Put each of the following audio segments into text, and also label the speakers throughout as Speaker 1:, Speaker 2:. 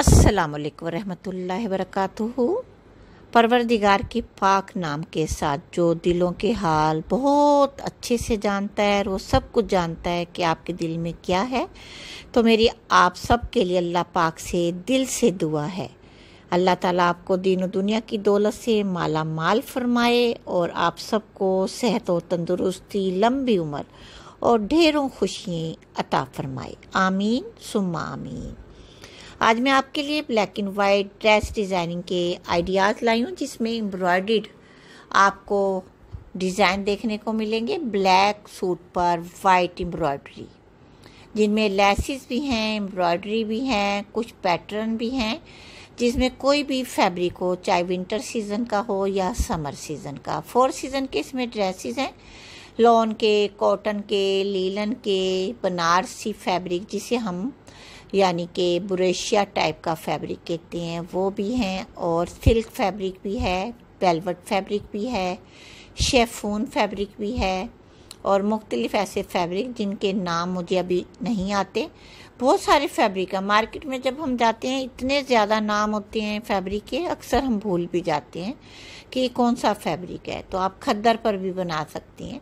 Speaker 1: असलकम वरहमतुल्लाह वरकू परवरदिगार के पाक नाम के साथ जो दिलों के हाल बहुत अच्छे से जानता है और वो सब कुछ जानता है कि आपके दिल में क्या है तो मेरी आप सब के लिए अल्लाह पाक से दिल से दुआ है अल्लाह ताला आपको दीन दुनिया की दौलत से माला माल फरमाए और आप सबको सेहत और तंदुरुस्ती लंबी उम्र और ढेरों खुशियाँ अता फरमाए आमीन सुम आमीन आज मैं आपके लिए black and white dress designing के आइडियाज़ लाई हूँ जिसमें एम्ब्रॉयड आपको डिज़ाइन देखने को मिलेंगे ब्लैक सूट पर वाइट एम्ब्रॉयडरी जिनमें लेसिस भी हैं एम्ब्रॉयडरी भी हैं कुछ पैटर्न भी हैं जिसमें कोई भी फैब्रिक हो चाहे विंटर सीज़न का हो या समर सीज़न का फोर सीज़न के इसमें ड्रेसेस हैं लॉन के कॉटन के लीलन के बनारसी फैब्रिक जिसे हम यानी कि बुरेशिया टाइप का फैब्रिक कहते हैं वो भी हैं और सिल्क फैब्रिक भी है वेलवेट फैब्रिक भी है शेफून फैब्रिक भी है और मुख्तलिफ ऐसे फैब्रिक जिनके नाम मुझे अभी नहीं आते बहुत सारे फैब्रिक है मार्केट में जब हम जाते हैं इतने ज़्यादा नाम होते हैं फैब्रिक के अक्सर हम भूल भी जाते हैं कि कौन सा फैब्रिक है तो आप खद्दर पर भी बना सकती हैं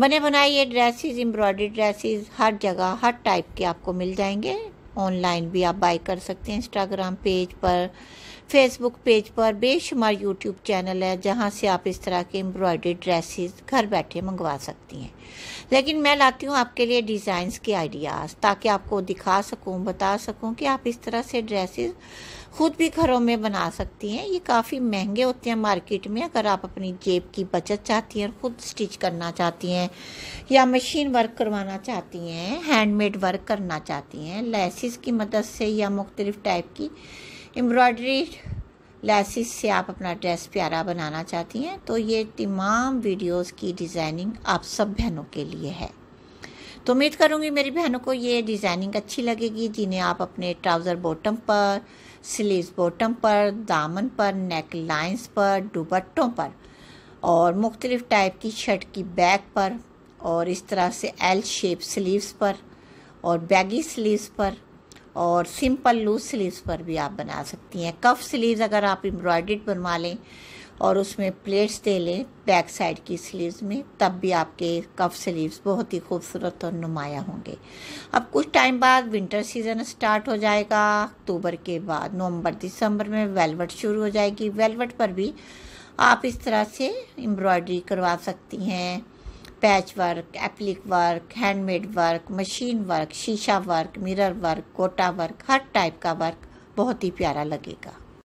Speaker 1: बने बनाए ये ड्रेसेस एम्ब्रॉयडरी ड्रेसेस हर जगह हर टाइप के आपको मिल जाएंगे ऑनलाइन भी आप बाई कर सकते हैं इंस्टाग्राम पेज पर फेसबुक पेज पर बेशुमार यूट्यूब चैनल है जहाँ से आप इस तरह के एम्ब्रॉयडरी ड्रेसेस घर बैठे मंगवा सकती हैं लेकिन मैं लाती हूँ आपके लिए डिज़ाइंस के आइडियाज़ ताकि आपको दिखा सकूँ बता सकूँ कि आप इस तरह से ड्रेसेस खुद भी घरों में बना सकती हैं ये काफ़ी महंगे होते हैं मार्केट में अगर आप अपनी जेब की बचत चाहती हैं ख़ुद स्टिच करना चाहती हैं या मशीन वर्क करवाना चाहती हैं हैंडमेड वर्क करना चाहती हैं लैस लैसिस की मदद से या मुख्तलिफ़ टाइप की एम्ब्रॉयडरी लैसिस से आप अपना ड्रेस प्यारा बनाना चाहती हैं तो ये तमाम वीडियोस की डिज़ाइनिंग आप सब बहनों के लिए है तो उम्मीद करूँगी मेरी बहनों को ये डिज़ाइनिंग अच्छी लगेगी जिन्हें आप अपने ट्राउज़र बॉटम पर स्लीव्स बॉटम पर दामन पर नेक लाइंस पर दुबट्टों पर और मुख्तलिफ़ टाइप की शर्ट की बैक पर और इस तरह से एल शेप स्लीव्स पर और बैगी स्लीव्स पर और सिंपल लूज स्लीव्स पर भी आप बना सकती हैं कफ स्लीव्स अगर आप एम्ब्रॉयड बनवा लें और उसमें प्लेट्स दे लें बैक साइड की स्लीव्स में तब भी आपके कफ स्लीव्स बहुत ही खूबसूरत और नुमाया होंगे अब कुछ टाइम बाद विंटर सीज़न स्टार्ट हो जाएगा अक्टूबर के बाद नवंबर दिसंबर में वेलवेट शुरू हो जाएगी वेलवेट पर भी आप इस तरह से एम्ब्रॉयडरी करवा सकती हैं patch work applique work handmade work machine work शीशा work mirror work Kota work हर टाइप का वर्क बहुत ही प्यारा लगेगा